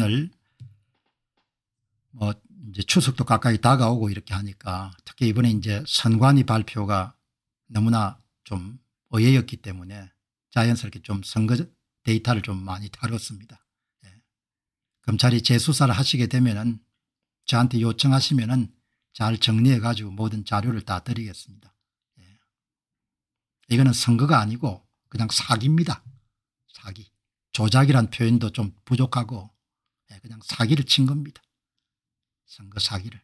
오늘 뭐 이제 추석도 가까이 다가오고 이렇게 하니까 특히 이번에 이제 선관위 발표가 너무나 좀 의외였기 때문에 자연스럽게 좀 선거 데이터를 좀 많이 다뤘습니다. 예. 검찰이 재수사를 하시게 되면은 저한테 요청하시면은 잘 정리해 가지고 모든 자료를 다 드리겠습니다. 예. 이거는 선거가 아니고 그냥 사기입니다. 사기. 조작이란 표현도 좀 부족하고 예, 그냥 사기를 친 겁니다. 선거 사기를.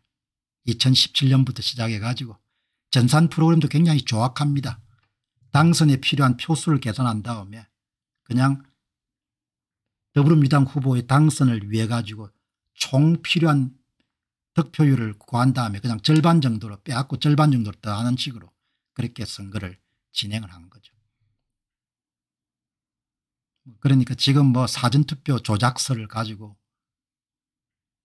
2017년부터 시작해가지고 전산 프로그램도 굉장히 조악합니다. 당선에 필요한 표수를 계산한 다음에 그냥 더불어민주당 후보의 당선을 위해 가지고 총 필요한 득표율을 구한 다음에 그냥 절반 정도로 빼앗고 절반 정도로 더하는 식으로 그렇게 선거를 진행을 한 거죠. 그러니까 지금 뭐 사전투표 조작서를 가지고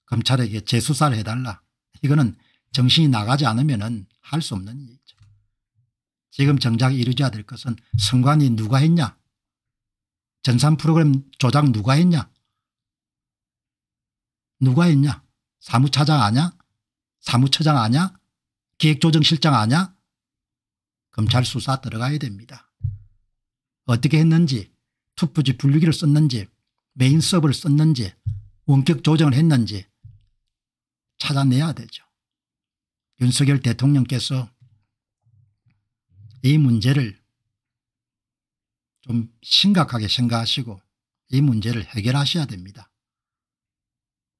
검찰에게 재수사를 해달라. 이거는 정신이 나가지 않으면 할 수 없는 일이죠. 지금 정작 이루어져야 될 것은 선관이 누가 했냐 전산 프로그램 조작 누가 했냐 누가 했냐 사무차장 아냐 사무처장 아냐 기획조정실장 아냐 검찰 수사 들어가야 됩니다. 어떻게 했는지 투부지 분류기를 썼는지 메인 서버를 썼는지 원격 조정을 했는지 찾아내야 되죠. 윤석열 대통령께서 이 문제를 좀 심각하게 생각하시고 이 문제를 해결하셔야 됩니다.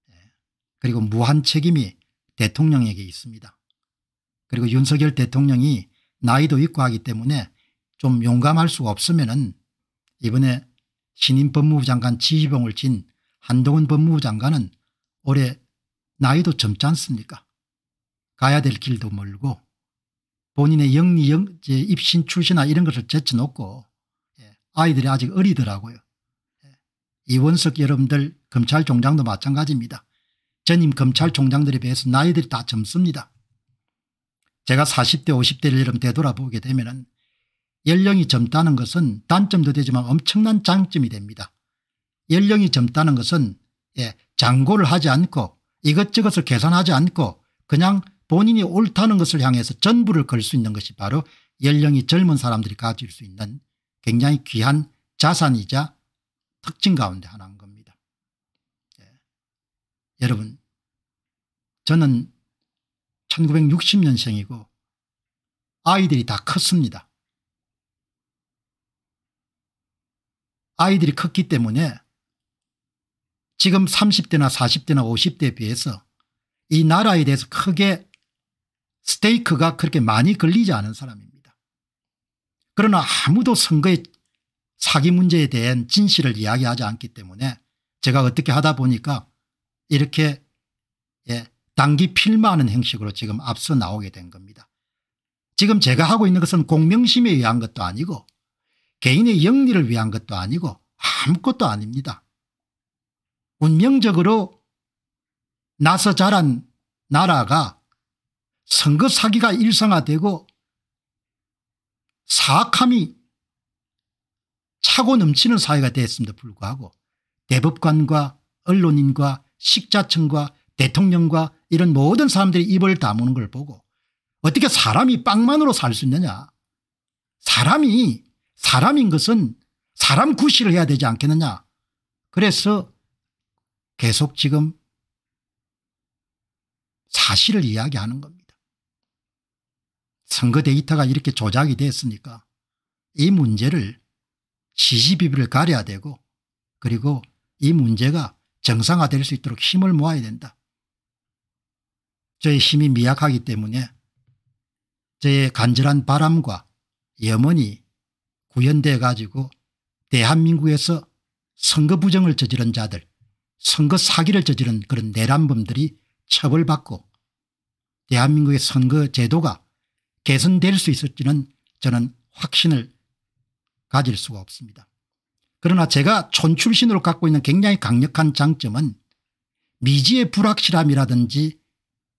예. 그리고 무한 책임이 대통령에게 있습니다. 그리고 윤석열 대통령이 나이도 있고 하기 때문에 좀 용감할 수가 없으면 은 이번에 신임 법무부 장관 지휘봉을 진 한동훈 법무부 장관은 올해 나이도 젊지 않습니까? 가야 될 길도 멀고 본인의 영리 영, 입신 출시나 이런 것을 제쳐놓고 예, 아이들이 아직 어리더라고요. 예, 이원석 여러분들 검찰총장도 마찬가지입니다. 전임 검찰총장들에 비해서 나이들이 다 젊습니다. 제가 40대 50대를 여러분 되돌아보게 되면 연령이 젊다는 것은 단점도 되지만 엄청난 장점이 됩니다. 연령이 젊다는 것은 예, 장고를 하지 않고 이것저것을 계산하지 않고 그냥 본인이 옳다는 것을 향해서 전부를 걸 수 있는 것이 바로 연령이 젊은 사람들이 가질 수 있는 굉장히 귀한 자산이자 특징 가운데 하나인 겁니다. 예. 여러분 저는 1960년생이고 아이들이 다 컸습니다. 아이들이 컸기 때문에 지금 30대나 40대나 50대에 비해서 이 나라에 대해서 크게 스테이크가 그렇게 많이 걸리지 않은 사람입니다. 그러나 아무도 선거의 사기 문제에 대한 진실을 이야기하지 않기 때문에 제가 어떻게 하다 보니까 이렇게 예, 당기 필마하는 형식으로 지금 앞서 나오게 된 겁니다. 지금 제가 하고 있는 것은 공명심에 의한 것도 아니고 개인의 영리를 위한 것도 아니고 아무것도 아닙니다. 운명적으로 나서 자란 나라가 선거 사기가 일상화되고 사악함이 차고 넘치는 사회가 되었음에도 불구하고 대법관과 언론인과 식자층과 대통령과 이런 모든 사람들이 입을 다무는 걸 보고 어떻게 사람이 빵만으로 살 수 있느냐 사람이 사람인 것은 사람 구실을 해야 되지 않겠느냐 그래서 계속 지금 사실을 이야기하는 겁니다. 선거 데이터가 이렇게 조작이 됐으니까 이 문제를 시시비비를 가려야 되고 그리고 이 문제가 정상화될 수 있도록 힘을 모아야 된다. 저의 힘이 미약하기 때문에 저의 간절한 바람과 염원이 구현돼 가지고 대한민국에서 선거 부정을 저지른 자들 선거 사기를 저지른 그런 내란범들이 처벌받고 대한민국의 선거 제도가 개선될 수 있을지는 저는 확신을 가질 수가 없습니다. 그러나 제가 촌 출신으로 갖고 있는 굉장히 강력한 장점은 미지의 불확실함이라든지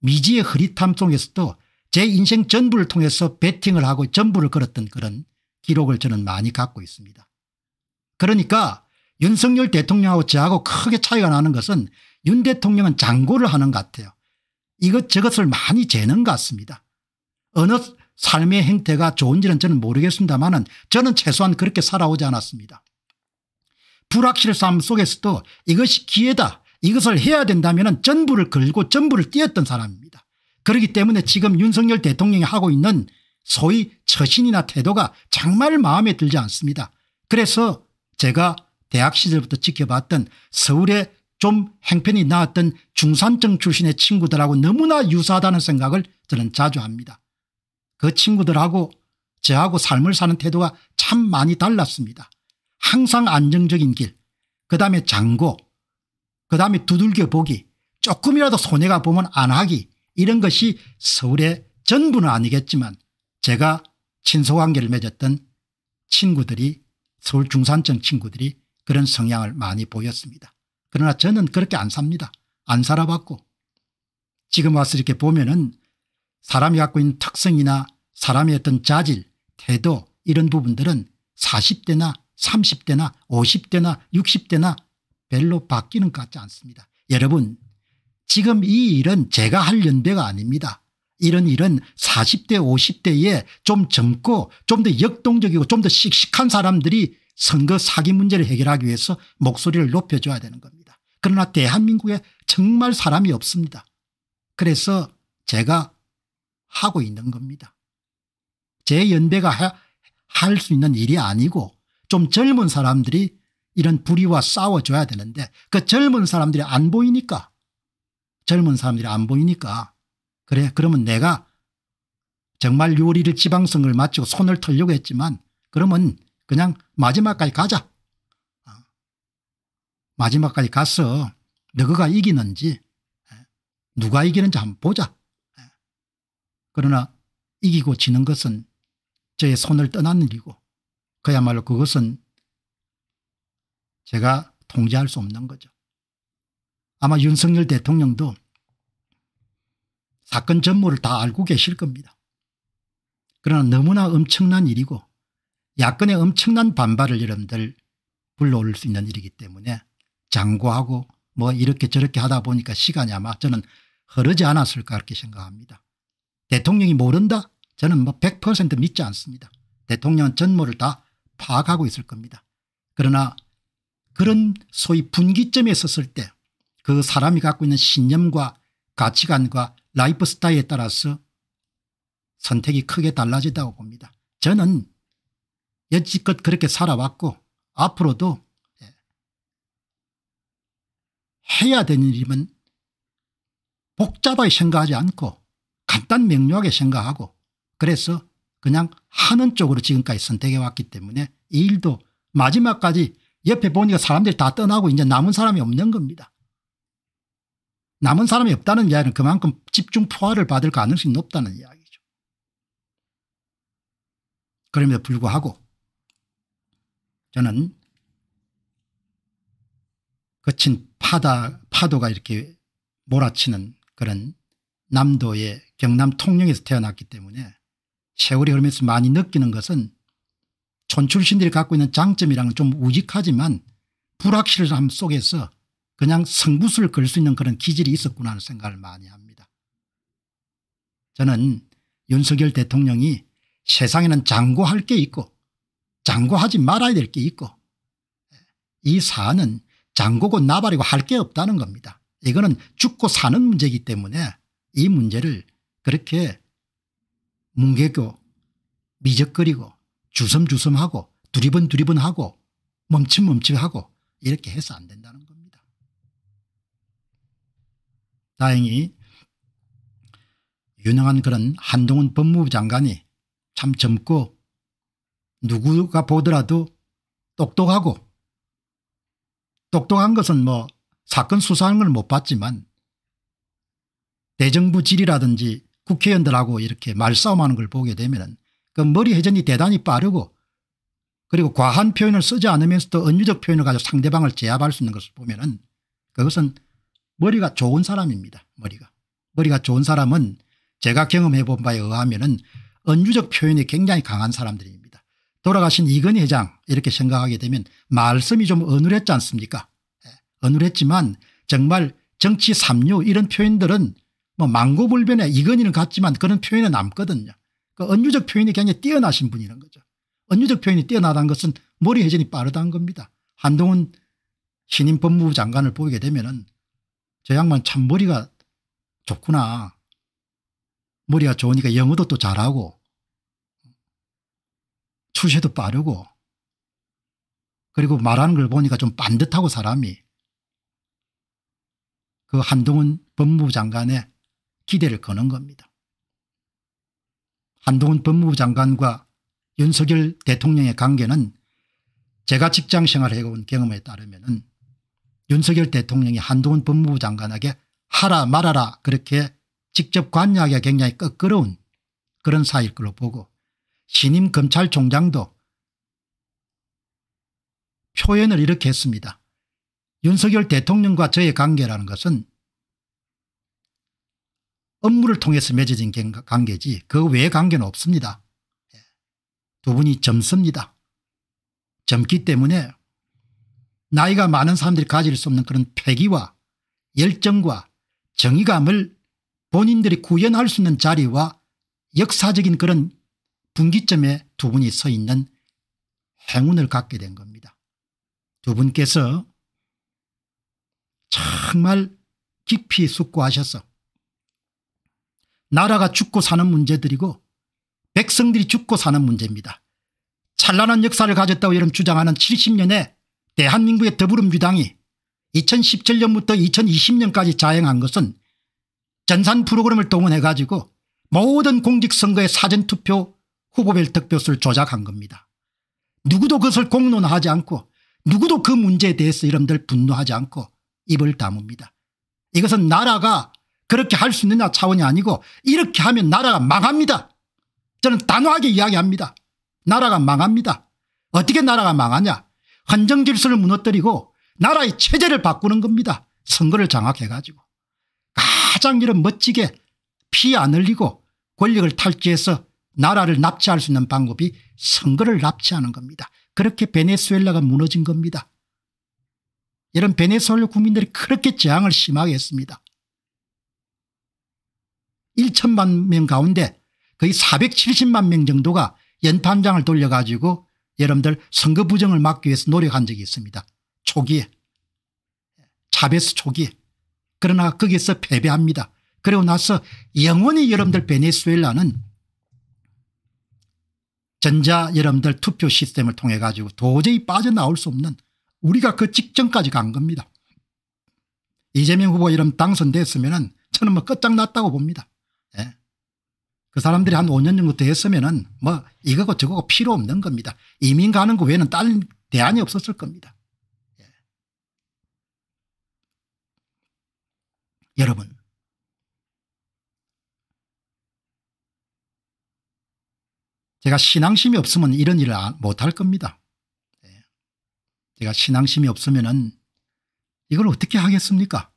미지의 흐릿함 속에서도 제 인생 전부를 통해서 배팅을 하고 전부를 걸었던 그런 기록을 저는 많이 갖고 있습니다. 그러니까 윤석열 대통령하고 저하고 크게 차이가 나는 것은 윤 대통령은 장고를 하는 것 같아요. 이것저것을 많이 재는 것 같습니다. 어느 삶의 행태가 좋은지는 저는 모르겠습니다만 저는 최소한 그렇게 살아오지 않았습니다. 불확실함 속에서도 이것이 기회다 이것을 해야 된다면 전부를 걸고 전부를 뛰었던 사람입니다. 그렇기 때문에 지금 윤석열 대통령이 하고 있는 소위 처신이나 태도가 정말 마음에 들지 않습니다. 그래서 제가 대학 시절부터 지켜봤던 서울에 좀 행편이 나았던 중산층 출신의 친구들하고 너무나 유사하다는 생각을 저는 자주 합니다. 그 친구들하고 저하고 삶을 사는 태도가 참 많이 달랐습니다. 항상 안정적인 길, 그 다음에 장고, 그 다음에 두들겨 보기, 조금이라도 손해가 보면 안 하기 이런 것이 서울의 전부는 아니겠지만 제가 친소관계를 맺었던 친구들이 서울 중산층 친구들이 그런 성향을 많이 보였습니다. 그러나 저는 그렇게 안 삽니다. 안 살아봤고 지금 와서 이렇게 보면 은 사람이 갖고 있는 특성이나 사람의 어떤 자질, 태도 이런 부분들은 40대나 30대나 50대나 60대나 별로 바뀌는 것 같지 않습니다. 여러분 지금 이 일은 제가 할연대가 아닙니다. 이런 일은 40대 50대에 좀 젊고 좀 더 역동적이고 좀 더 씩씩한 사람들이 선거 사기 문제를 해결하기 위해서 목소리를 높여줘야 되는 겁니다. 그러나 대한민국에 정말 사람이 없습니다. 그래서 제가 하고 있는 겁니다. 제 연배가 할 수 있는 일이 아니고 좀 젊은 사람들이 이런 불의와 싸워줘야 되는데 그 젊은 사람들이 안 보이니까 젊은 사람들이 안 보이니까 그래 그러면 내가 정말 요리를 지방선거를 마치고 손을 털려고 했지만 그러면 그냥 마지막까지 가자. 어. 마지막까지 가서 너가 이기는지 예. 누가 이기는지 한번 보자. 예. 그러나 이기고 지는 것은 저의 손을 떠난 일이고 그야말로 그것은 제가 통제할 수 없는 거죠. 아마 윤석열 대통령도 사건 전모를 다 알고 계실 겁니다. 그러나 너무나 엄청난 일이고 야권의 엄청난 반발을 여러분들 불러올 수 있는 일이기 때문에 장고하고 뭐 이렇게 저렇게 하다 보니까 시간이 아마 저는 흐르지 않았을까 그렇게 생각합니다. 대통령이 모른다? 저는 뭐 100% 믿지 않습니다. 대통령은 전모를 다 파악하고 있을 겁니다. 그러나 그런 소위 분기점에 섰을 때 그 사람이 갖고 있는 신념과 가치관과 라이프 스타일에 따라서 선택이 크게 달라진다고 봅니다. 저는 여지껏 그렇게 살아왔고 앞으로도 예, 해야 되는 일이면 복잡하게 생각하지 않고 간단 명료하게 생각하고 그래서 그냥 하는 쪽으로 지금까지 선택해 왔기 때문에 이 일도 마지막까지 옆에 보니까 사람들이 다 떠나고 이제 남은 사람이 없는 겁니다. 남은 사람이 없다는 이야기는 그만큼 집중 포화를 받을 가능성이 높다는 이야기죠. 그럼에도 불구하고 저는 거친 파다, 파도가 이렇게 몰아치는 그런 남도의 경남 통영에서 태어났기 때문에 세월이 흐르면서 많이 느끼는 것은 촌 출신들이 갖고 있는 장점이랑은 좀 우직하지만 불확실함 속에서 그냥 성부수를 걸 수 있는 그런 기질이 있었구나 하는 생각을 많이 합니다. 저는 윤석열 대통령이 세상에는 장고할 게 있고 장고하지 말아야 될 게 있고 이 사안은 장고고 나발이고 할 게 없다는 겁니다. 이거는 죽고 사는 문제이기 때문에 이 문제를 그렇게 뭉개고 미적거리고 주섬주섬하고 두리번두리번하고 멈칫멈칫하고 이렇게 해서 안 된다는 겁니다. 다행히 유능한 그런 한동훈 법무부 장관이 참 젊고 누구가 보더라도 똑똑하고 똑똑한 것은 뭐 사건 수사하는 걸 못 봤지만 대정부 질이라든지 국회의원들하고 이렇게 말싸움하는 걸 보게 되면 그 머리 회전이 대단히 빠르고 그리고 과한 표현을 쓰지 않으면서도 은유적 표현을 가지고 상대방을 제압할 수 있는 것을 보면 은 그것은 머리가 좋은 사람입니다. 머리가. 머리가 좋은 사람은 제가 경험해 본 바에 의하면 은 은유적 표현이 굉장히 강한 사람들입니다. 돌아가신 이건희 회장 이렇게 생각하게 되면 말씀이 좀 어눌했지 않습니까 예, 어눌했지만 정말 정치 삼류 이런 표현들은 뭐 망고불변에 이건희는 같지만 그런 표현에 남거든요. 그 언유적 표현이 굉장히 뛰어나신 분이라 거죠. 언유적 표현이 뛰어나다는 것은 머리 회전이 빠르다는 겁니다. 한동훈 신임 법무부 장관을 보게 되면 은저 양반 참 머리가 좋구나. 머리가 좋으니까 영어도 또 잘하고 추세도 빠르고 그리고 말하는 걸 보니까 좀 반듯하고 사람이 그 한동훈 법무부 장관에 기대를 거는 겁니다. 한동훈 법무부 장관과 윤석열 대통령의 관계는 제가 직장 생활을 해온 경험에 따르면 윤석열 대통령이 한동훈 법무부 장관에게 하라 말아라 그렇게 직접 관여하기가 굉장히 끄끄러운 그런 사이일 걸로 보고 신임 검찰총장도 표현을 이렇게 했습니다. 윤석열 대통령과 저의 관계라는 것은 업무를 통해서 맺어진 관계지 그 외의 관계는 없습니다. 예. 두 분이 젊습니다. 젊기 때문에 나이가 많은 사람들이 가질 수 없는 그런 패기와 열정과 정의감을 본인들이 구현할 수 있는 자리와 역사적인 그런 분기점에 두 분이 서 있는 행운을 갖게 된 겁니다. 두 분께서 정말 깊이 숙고하셔서 나라가 죽고 사는 문제들이고 백성들이 죽고 사는 문제입니다. 찬란한 역사를 가졌다고 여러분 주장하는 70년에 대한민국의 더불어민주당이 2017년부터 2020년까지 자행한 것은 전산 프로그램을 동원해 가지고 모든 공직선거의 사전투표 후보별 득표수를 조작한 겁니다. 누구도 그것을 공론하지 않고 누구도 그 문제에 대해서 이름들 분노하지 않고 입을 다뭅니다. 이것은 나라가 그렇게 할 수 있느냐 차원이 아니고 이렇게 하면 나라가 망합니다. 저는 단호하게 이야기합니다. 나라가 망합니다. 어떻게 나라가 망하냐. 헌정질서를 무너뜨리고 나라의 체제를 바꾸는 겁니다. 선거를 장악해가지고. 가장 이런 멋지게 피 안 흘리고 권력을 탈취해서 나라를 납치할 수 있는 방법이 선거를 납치하는 겁니다. 그렇게 베네수엘라가 무너진 겁니다. 이런 베네수엘라 국민들이 그렇게 저항을 심하게 했습니다. 1천만 명 가운데 거의 470만 명 정도가 연판장을 돌려가지고 여러분들 선거 부정을 막기 위해서 노력한 적이 있습니다. 초기에. 차베스 초기에. 그러나 거기에서 패배합니다. 그리고 나서 영원히 여러분들 베네수엘라는 전자 여러분들 투표 시스템을 통해 가지고 도저히 빠져나올 수 없는 우리가 그 직전까지 간 겁니다. 이재명 후보 이름 당선됐으면 저는 뭐 끝장났다고 봅니다. 예. 그 사람들이 한 5년 정도 됐으면 은뭐 이거고 저거고 필요 없는 겁니다. 이민 가는 거 외에는 딸 대안이 없었을 겁니다. 예. 여러분 제가 신앙심이 없으면 이런 일을 못할 겁니다. 예. 제가 신앙심이 없으면 은 이걸 어떻게 하겠습니까?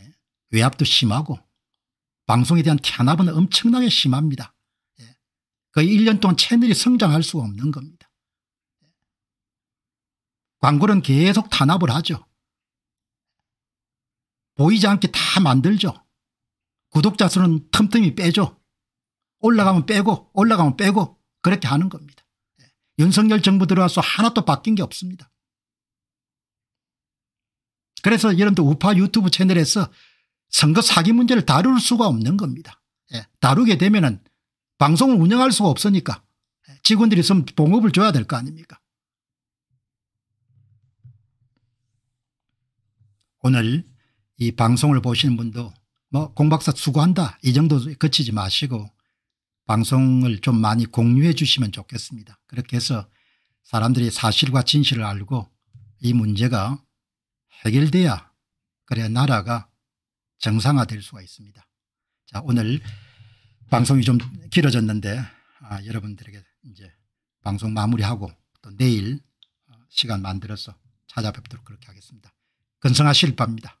예. 외압도 심하고 방송에 대한 탄압은 엄청나게 심합니다. 예. 거의 1년 동안 채널이 성장할 수가 없는 겁니다. 광고는 계속 탄압을 하죠. 보이지 않게 다 만들죠. 구독자 수는 틈틈이 빼죠. 올라가면 빼고 올라가면 빼고 그렇게 하는 겁니다. 예. 윤석열 정부 들어와서 하나도 바뀐 게 없습니다. 그래서 여러분들 우파 유튜브 채널에서 선거 사기 문제를 다룰 수가 없는 겁니다. 예. 다루게 되면 은 방송을 운영할 수가 없으니까 예. 직원들이 있으면 봉업을 줘야 될 거 아닙니까 오늘 이 방송을 보시는 분도 뭐 공박사 수고한다 이 정도 거치지 마시고 방송을 좀 많이 공유해 주시면 좋겠습니다. 그렇게 해서 사람들이 사실과 진실을 알고 이 문제가 해결돼야 그래야 나라가 정상화될 수가 있습니다. 자 오늘 방송이 좀 길어졌는데 아, 여러분들에게 이제 방송 마무리하고 또 내일 시간 만들어서 찾아뵙도록 그렇게 하겠습니다. 건성하실 바입니다.